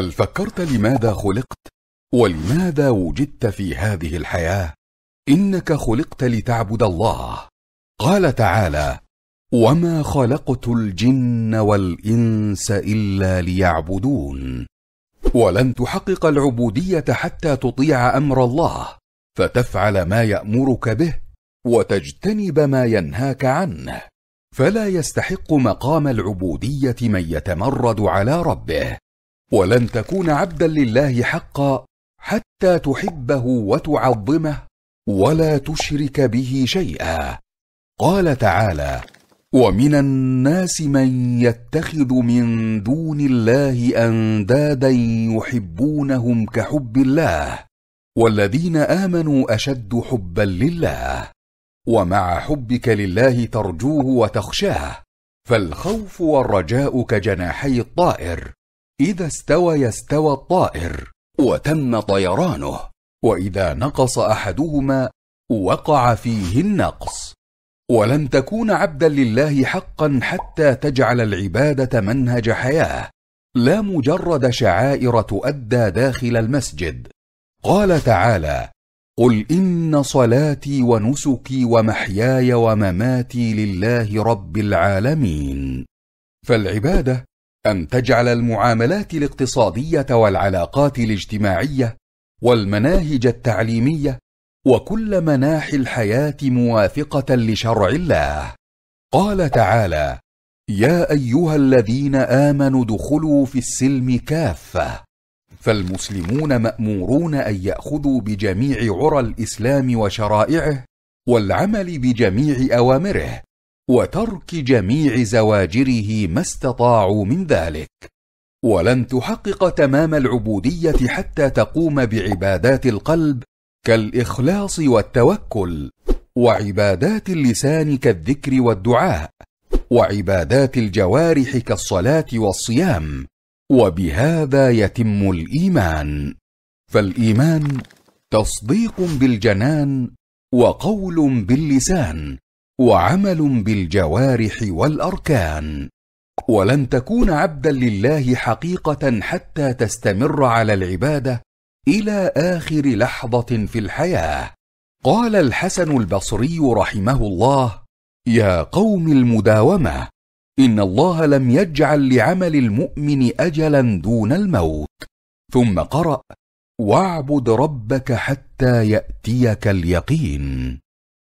هل فكرت لماذا خلقت ولماذا وجدت في هذه الحياه انك خلقت لتعبد الله قال تعالى وما خلقت الجن والانس الا ليعبدون ولن تحقق العبوديه حتى تطيع امر الله فتفعل ما يامرك به وتجتنب ما ينهاك عنه فلا يستحق مقام العبوديه من يتمرد على ربه ولن تكون عبدا لله حقا حتى تحبه وتعظمه ولا تشرك به شيئا قال تعالى ومن الناس من يتخذ من دون الله اندادا يحبونهم كحب الله والذين امنوا اشد حبا لله ومع حبك لله ترجوه وتخشاه فالخوف والرجاء كجناحي الطائر إذا استوى يستوى الطائر وتم طيرانه وإذا نقص أحدهما وقع فيه النقص ولن تكون عبدا لله حقا حتى تجعل العبادة منهج حياة لا مجرد شعائر تؤدى داخل المسجد قال تعالى قل ان صلاتي ونسكي ومحياي ومماتي لله رب العالمين فالعباده أن تجعل المعاملات الاقتصادية والعلاقات الاجتماعية والمناهج التعليمية وكل مناحي الحياة موافقة لشرع الله. قال تعالى: يا أيها الذين آمنوا ادخلوا في السلم كافة. فالمسلمون مأمورون أن يأخذوا بجميع عرى الإسلام وشرائعه والعمل بجميع أوامره وترك جميع زواجره ما استطاعوا من ذلك ولن تحقق تمام العبوديه حتى تقوم بعبادات القلب كالاخلاص والتوكل وعبادات اللسان كالذكر والدعاء وعبادات الجوارح كالصلاه والصيام وبهذا يتم الايمان فالايمان تصديق بالجنان وقول باللسان وعمل بالجوارح والاركان ولن تكون عبدا لله حقيقه حتى تستمر على العباده الى اخر لحظه في الحياه قال الحسن البصري رحمه الله يا قوم المداومه ان الله لم يجعل لعمل المؤمن اجلا دون الموت ثم قرا واعبد ربك حتى ياتيك اليقين